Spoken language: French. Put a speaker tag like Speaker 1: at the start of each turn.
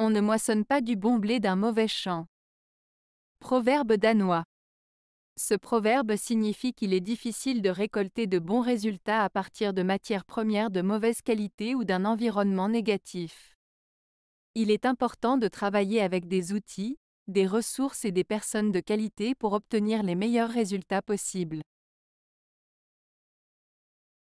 Speaker 1: On ne moissonne pas du bon blé d'un mauvais champ. Proverbe danois. Ce proverbe signifie qu'il est difficile de récolter de bons résultats à partir de matières premières de mauvaise qualité ou d'un environnement négatif. Il est important de travailler avec des outils, des ressources et des personnes de qualité pour obtenir les meilleurs résultats possibles.